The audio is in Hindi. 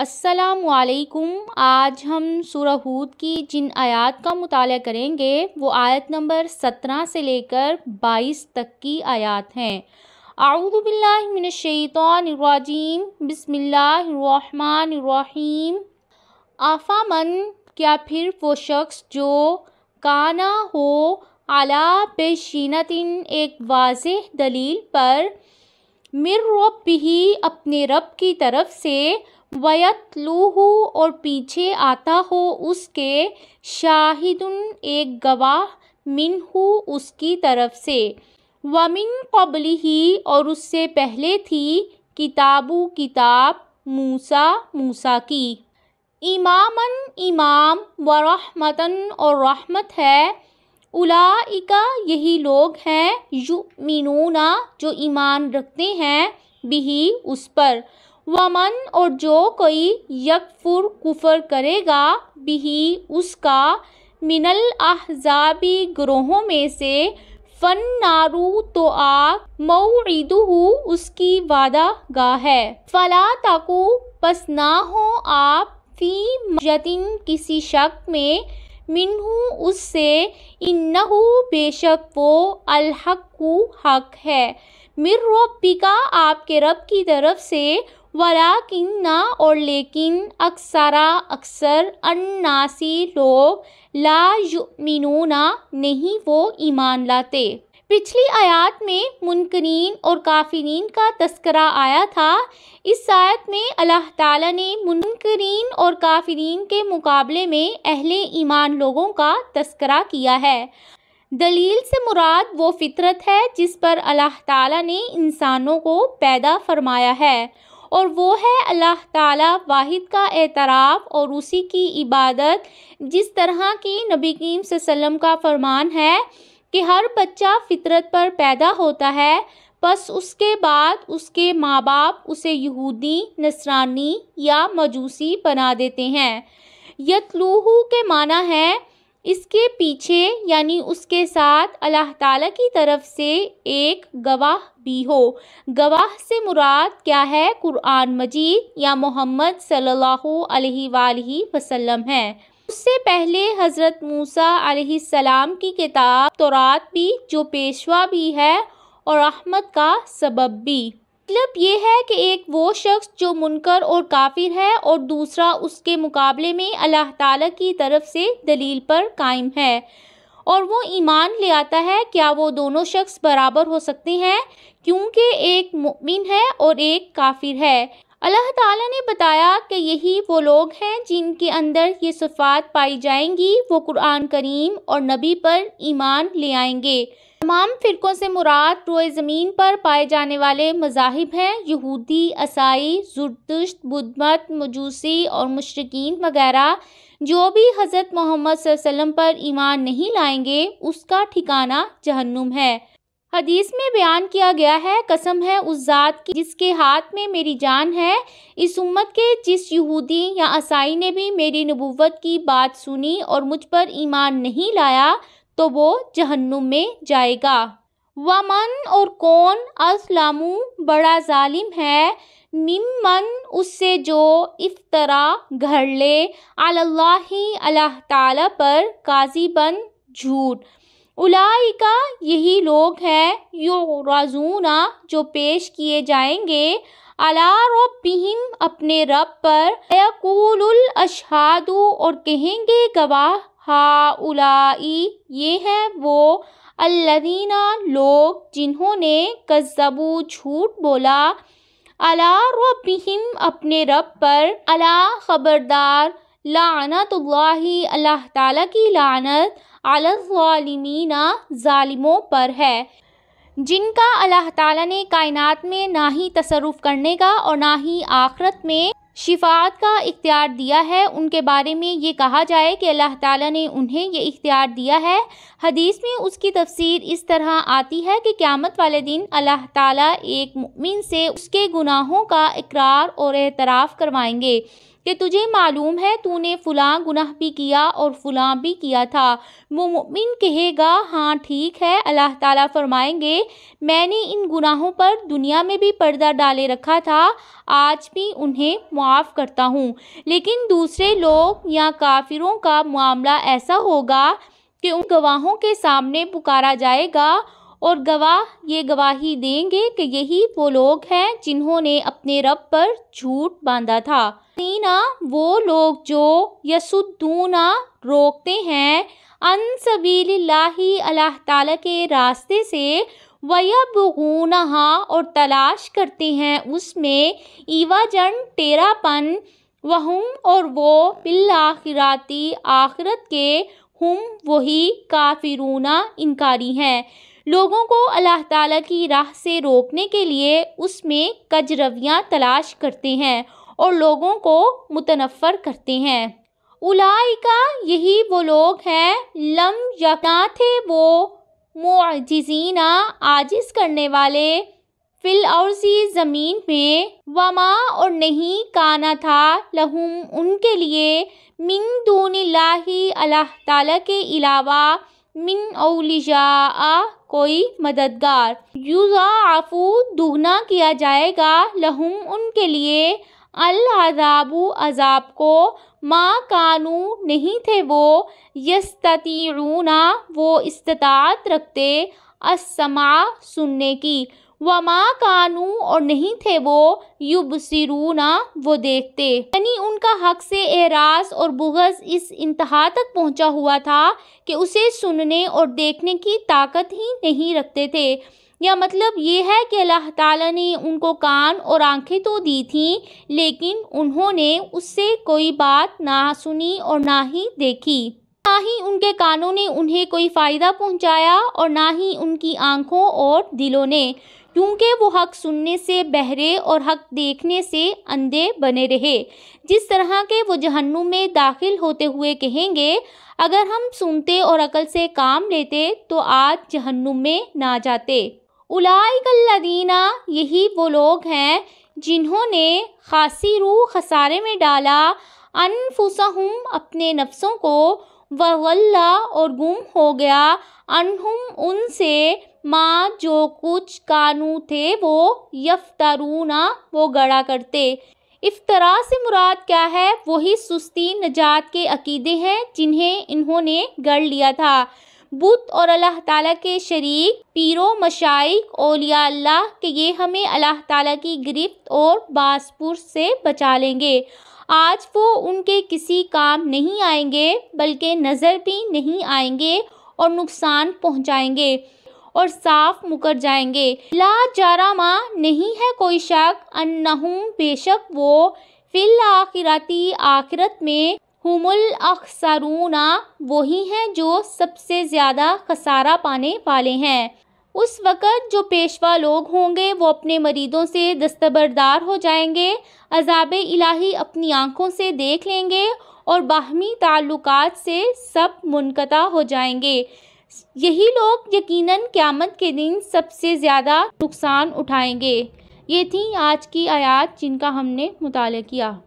असलकुम आज हम सूरहूद की जिन आयत का मताल करेंगे वो आयत नंबर सत्रह से लेकर बाईस तक की आयत हैं आउदबिल्लिनशैतरजीम बसमिल्लाम आफामन क्या फिर वो शख्स जो काना हो आला पेशीनतिन एक वाज दलील पर मिर रब भी अपने रब की तरफ से वयतलूह और पीछे आता हो उसके शाहिदुन एक गवाह मिनहू उसकी तरफ से वमिन कबली ही और उससे पहले थी किताबू किताब मूसा मूसा की इमामन इमाम व रहमतन और रहमत है उलाइका यही लोग हैं यु मीनूना जो ईमान रखते हैं बिही उस पर वमन और जो कोई यकफुर कुफर करेगा बिही उसका मिनल अहजाबी ग्रोहों में से फन नारू तो आग मऊदू उसकी वादा गाह है फला ताकू पस ना हो आप फी यतिन किसी शक में मिनहू उससे इन्नहू बेशक वो अलहकु हक है मिर रब्बिका आपके रब की तरफ से वला किन्ना और लेकिन अक्सरा अक्सर अन्नासी लोग ला मिनूना नहीं वो ईमान लाते पिछली आयत में मुनकरीन और काफरीन का तस्करा आया था इस आयत में अल्लाह ताला ने मुनकरीन और काफरीन के मुकाबले में अहले ईमान लोगों का तस्करा किया है दलील से मुराद वो फितरत है जिस पर अल्लाह ताला ने इंसानों को पैदा फरमाया है और वो है अल्लाह ताला वाहिद का एतराफ़ और उसी की इबादत जिस तरह की नबी करीम सल्लम का फरमान है कि हर बच्चा फितरत पर पैदा होता है बस उसके बाद उसके माँ बाप उसे यहूदी नसरानी या मजूसी बना देते हैं यतलूहू के माना है इसके पीछे यानी उसके साथ अल्लाह ताला की तरफ से एक गवाह भी हो गवाह से मुराद क्या है कुरान मजीद या मोहम्मद सल्लल्लाहु अलैहि वसल्लम है उससे पहले हज़रत मूसा सलाम की किताब तौरात भी जो पेशवा भी है और रहमत का सबब भी मतलब ये है कि एक वो शख्स जो मुनकर और काफिर है और दूसरा उसके मुकाबले में अल्लाह ताला की तरफ से दलील पर कायम है और वो ईमान ले आता है क्या वो दोनों शख्स बराबर हो सकते हैं क्योंकि एक मुमिन है और एक काफिर है अल्लाह ताला ने बताया कि यही वो लोग हैं जिनके अंदर ये सफ़ात पाई जाएंगी वो कुरान करीम और नबी पर ईमान ले आएंगे तमाम फ़िरक़ों से मुराद रोए ज़मीन पर पाए जाने वाले मजाहब हैं यहूदी ईसाई जुर्दश्त बुद्धमत मजूसी और मशरकिन वगैरह जो भी हज़रत मोहम्मद वसल्लम पर ईमान नहीं लाएंगे उसका ठिकाना जहन्नुम है हदीस में बयान किया गया है कसम है उस ज़ात की जिसके हाथ में मेरी जान है इस उम्मत के जिस यहूदी या ईसाई ने भी मेरी नबूवत की बात सुनी और मुझ पर ईमान नहीं लाया तो वो जहन्नुम में जाएगा वमन और कौन असलामू बड़ा जालिम है मिमन उससे जो इफ्तरा घर ले अल्लाह अल्लाह ताला पर बन झूठ उलाई का यही लोग हैं यो राजूना जो पेश किए जाएंगे अला रबिहिम अपने रब पर अशहादु और कहेंगे गवाह हा उलाई ये हैं वो अल्लदीना लोग जिन्होंने कज़बू झूठ बोला अला रबिहिम अपने रब पर अला खबरदार लानत अल्लाह ताला की लानत अलमीना ालिमों पर है जिनका अल्लाह ताला ने कायनात में ना ही तसरुफ़ करने का और ना ही आखरत में शिफात का इख्तियार दिया है उनके बारे में ये कहा जाए कि अल्लाह ताला ने उन्हें ये इख्तियार दिया है हदीस में उसकी तफसीर इस तरह आती है कि क़्यामत वाले दिन अल्लाह ताला एक मुमिन से उसके गुनाहों का इकरार और एतराफ़ करवाएंगे कि तुझे मालूम है तूने फलां गुनाह भी किया और फलां भी किया था मुमिन कहेगा हाँ ठीक है अल्लाह ताला फरमाएंगे मैंने इन गुनाहों पर दुनिया में भी पर्दा डाले रखा था आज भी उन्हें मुआफ़ करता हूँ लेकिन दूसरे लोग या काफिरों का मामला ऐसा होगा कि उन गवाहों के सामने पुकारा जाएगा और गवाह ये गवाही देंगे कि यही वो लोग हैं जिन्होंने अपने रब पर झूठ बांधा था तीना वो लोग जो यसुद्दूना रोकते हैं अन सबीलाही अल्लाह ताला के रास्ते से वयबूनहा और तलाश करते हैं उसमें ईवाजन टेरापन वहम और वो बिल्लाखिराती आखिरत के हम वही काफिरूना इनकारी हैं लोगों को अल्लाह ताला की राह से रोकने के लिए उसमें कजरवियाँ तलाश करते हैं और लोगों को मुतनफ़र करते हैं उलाई का यही वो लोग हैं लम या थे वो मुआजीना आजिज़ करने वाले फिल और ज़मीन में वमा और नहीं काना था लहुम उनके लिए मिंग दून लाही अल्लाह ताला के अलावा मिन अलिशा कोई मददगार आफू दुगना किया जाएगा लहुम उनके लिए अल अजाबु अजाब को माँ कानू नहीं थे वो यस्तरूना वो इस्तात रखते असमा सुनने की व माँ कानू और नहीं थे वो युब ना वो देखते यानी उनका हक से एराज और बुगज इस इंतहा तक पहुँचा हुआ था कि उसे सुनने और देखने की ताकत ही नहीं रखते थे या मतलब ये है कि अल्लाह ताला ने उनको कान और आंखें तो दी थीं लेकिन उन्होंने उससे कोई बात ना सुनी और ना ही देखी ना ही उनके कानों ने उन्हें कोई फ़ायदा पहुंचाया और ना ही उनकी आंखों और दिलों ने क्योंकि वो हक सुनने से बहरे और हक देखने से अंधे बने रहे जिस तरह के वो जहन्नुम में दाखिल होते हुए कहेंगे अगर हम सुनते और अकल से काम लेते तो आज जहन्नुम में ना जाते उलाइकल्लदीना यही वो लोग हैं जिन्होंने खासी रूह खसारे में डाला अनफुसहुम अपने नफ्सों को वल्ला और गुम हो गया अनहुम उनसे माँ जो कुछ कानू थे वो यफ्तारूना वो गड़ा करते इफ्तरा से मुराद क्या है वही सुस्ती नजात के अकीदे हैं जिन्हें इन्होंने गढ़ लिया था बुत और अल्लाह ताला के शरीक पीरो मशाइक ओलिया अल्लाह के ये हमें अल्लाह ताला की गिरफ्त और बासपुर से बचा लेंगे आज वो उनके किसी काम नहीं आएंगे बल्कि नज़र भी नहीं आएंगे और नुकसान पहुंचाएंगे और साफ मुकर जाएंगे ला माँ नहीं है कोई शक अन्नहूम बेशक वो फिल आखिरती आखिरत में हुमुल अखसारूना वही हैं जो सबसे ज़्यादा खसारा पाने वाले हैं उस वक़्त जो पेशवा लोग होंगे वो अपने मरीदों से दस्तबरदार हो जाएंगे अजाब इलाही अपनी आँखों से देख लेंगे और बाहमी ताल्लुक से सब मुनकता हो जाएंगे यही लोग यकीनन क़्यामत के दिन सबसे ज़्यादा नुकसान उठाएंगे ये थी आज की आयात जिनका हमने मुताल किया